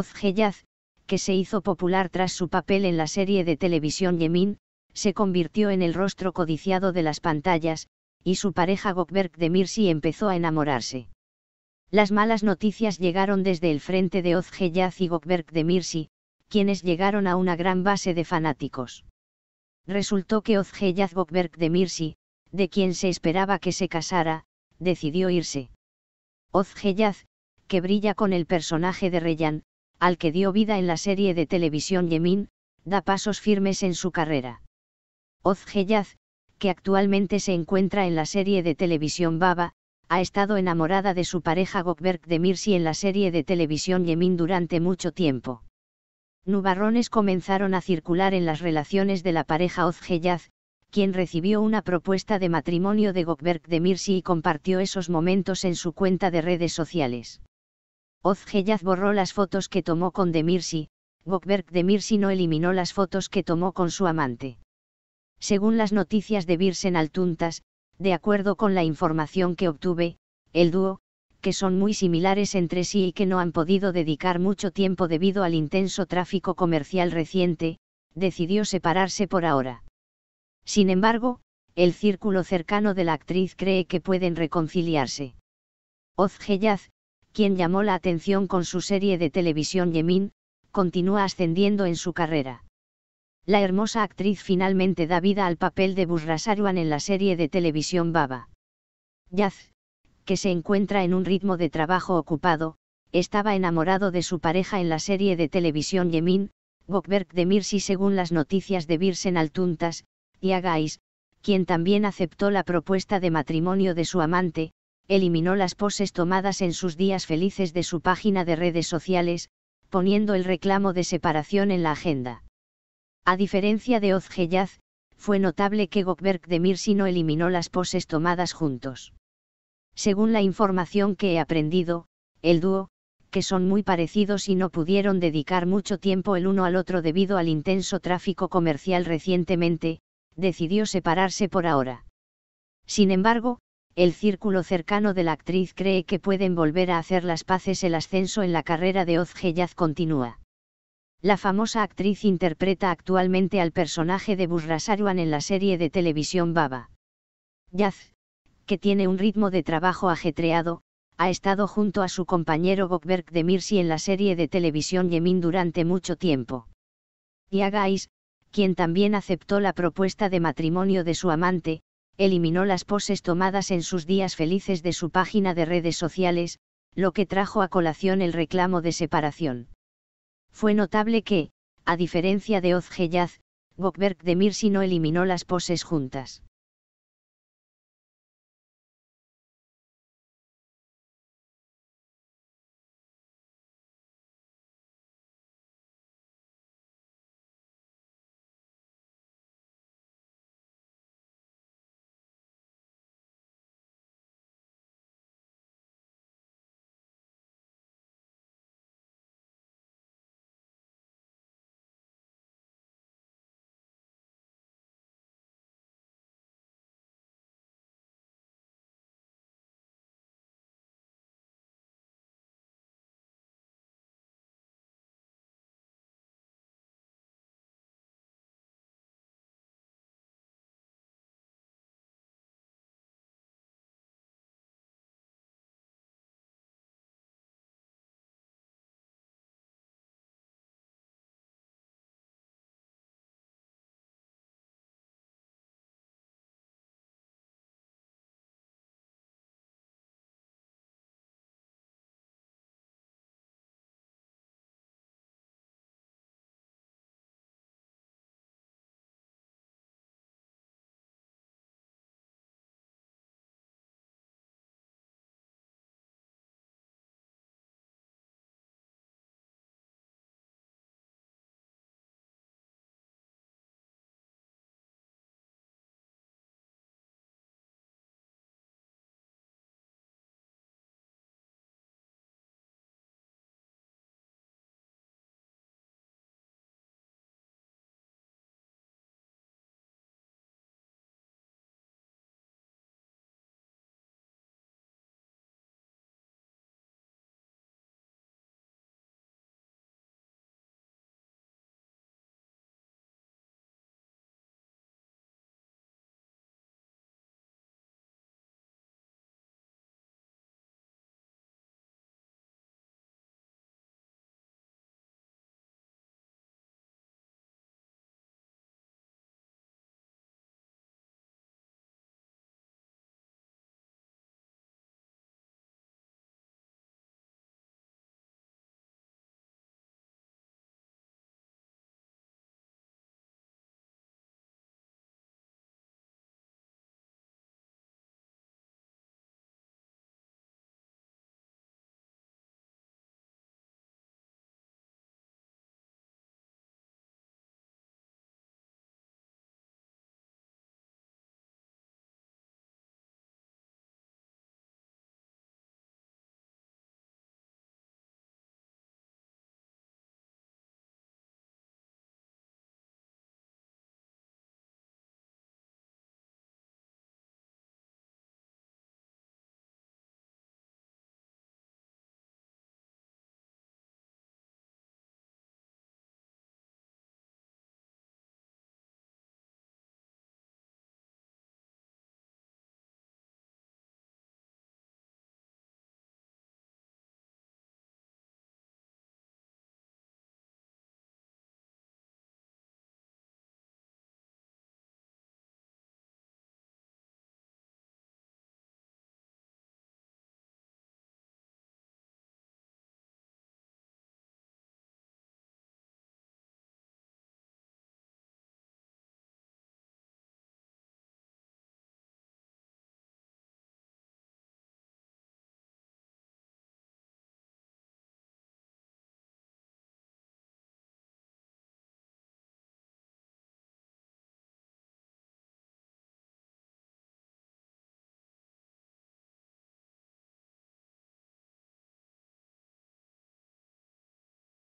Oz que se hizo popular tras su papel en la serie de televisión Yemin, se convirtió en el rostro codiciado de las pantallas, y su pareja Gokberg de Mirsi empezó a enamorarse. Las malas noticias llegaron desde el frente de Oz y Gokberg de Mirsi, quienes llegaron a una gran base de fanáticos. Resultó que Oz Gokberk Gokberg de Mirsi, de quien se esperaba que se casara, decidió irse. Oz que brilla con el personaje de Reyan, al que dio vida en la serie de televisión Yemin, da pasos firmes en su carrera. Oz que actualmente se encuentra en la serie de televisión Baba, ha estado enamorada de su pareja Gokberg de Mirsi en la serie de televisión Yemin durante mucho tiempo. Nubarrones comenzaron a circular en las relaciones de la pareja Oz quien recibió una propuesta de matrimonio de Gokberg de Mirsi y compartió esos momentos en su cuenta de redes sociales. Ozgeyaz borró las fotos que tomó con Demirsi. de Demirsi no eliminó las fotos que tomó con su amante. Según las noticias de Birsen Altuntas, de acuerdo con la información que obtuve, el dúo, que son muy similares entre sí y que no han podido dedicar mucho tiempo debido al intenso tráfico comercial reciente, decidió separarse por ahora. Sin embargo, el círculo cercano de la actriz cree que pueden reconciliarse. Ozgeyaz, quien llamó la atención con su serie de televisión Yemin, continúa ascendiendo en su carrera. La hermosa actriz finalmente da vida al papel de Burrasaruan en la serie de televisión Baba. Yaz, que se encuentra en un ritmo de trabajo ocupado, estaba enamorado de su pareja en la serie de televisión Yemin, Bokberg de Mirsi según las noticias de Birsen Altuntas, y Agais, quien también aceptó la propuesta de matrimonio de su amante, eliminó las poses tomadas en sus días felices de su página de redes sociales, poniendo el reclamo de separación en la agenda. A diferencia de Ozgeyaz, fue notable que Gokberg de Mirsi no eliminó las poses tomadas juntos. Según la información que he aprendido, el dúo, que son muy parecidos y no pudieron dedicar mucho tiempo el uno al otro debido al intenso tráfico comercial recientemente, decidió separarse por ahora. Sin embargo, el círculo cercano de la actriz cree que pueden volver a hacer las paces. El ascenso en la carrera de Oz Yaz continúa. La famosa actriz interpreta actualmente al personaje de Burrasaruan en la serie de televisión Baba. Yaz, que tiene un ritmo de trabajo ajetreado, ha estado junto a su compañero Gokberg de Mirsi en la serie de televisión Yemin durante mucho tiempo. Y Agais, quien también aceptó la propuesta de matrimonio de su amante, eliminó las poses tomadas en sus días felices de su página de redes sociales, lo que trajo a colación el reclamo de separación. Fue notable que, a diferencia de Ozgeyaz, Gokberg de Mirsi no eliminó las poses juntas.